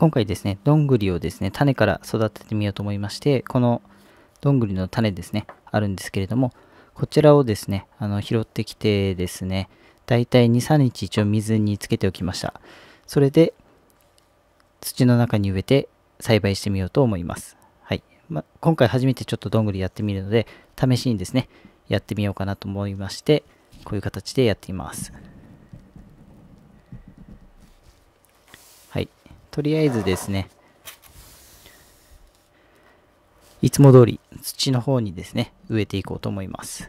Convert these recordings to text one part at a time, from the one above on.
今回ですね、どんぐりをですね、種から育ててみようと思いまして、このどんぐりの種ですね、あるんですけれども、こちらをですね、あの拾ってきてですね、だいたい2、3日一応水につけておきました。それで、土の中に植えて栽培してみようと思います。はい。まあ、今回初めてちょっとどんぐりやってみるので、試しにですね、やってみようかなと思いまして、こういう形でやっています。はい。とりあえずですね、いつも通り土の方にですね、植えていこうと思います。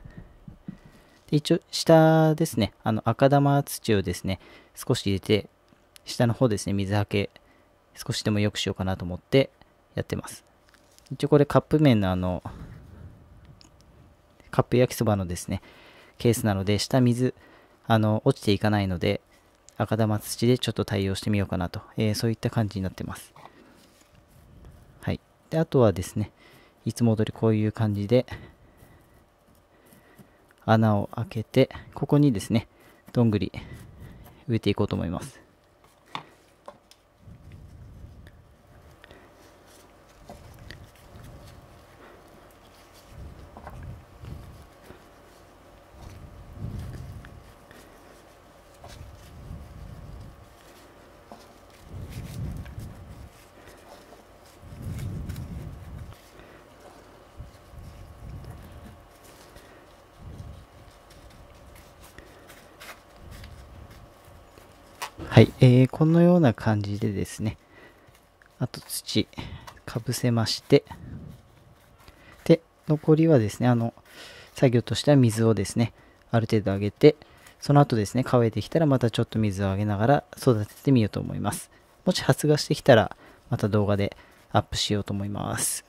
一応、下ですね、あの赤玉土をですね、少し入れて、下の方ですね、水はけ、少しでも良くしようかなと思ってやってます。一応これカップ麺のあの、カップ焼きそばのですね、ケースなので、下水、あの、落ちていかないので、赤玉土でちょっと対応してみようかなと、えー、そういった感じになってます。はい。で、あとはですね、いつも通りこういう感じで、穴を開けて、ここにですね、どんぐり植えていこうと思います。はい、えー、このような感じでですね、あと土かぶせまして、で、残りはですね、あの、作業としては水をですね、ある程度あげて、その後ですね、乾いてきたらまたちょっと水をあげながら育ててみようと思います。もし発芽してきたら、また動画でアップしようと思います。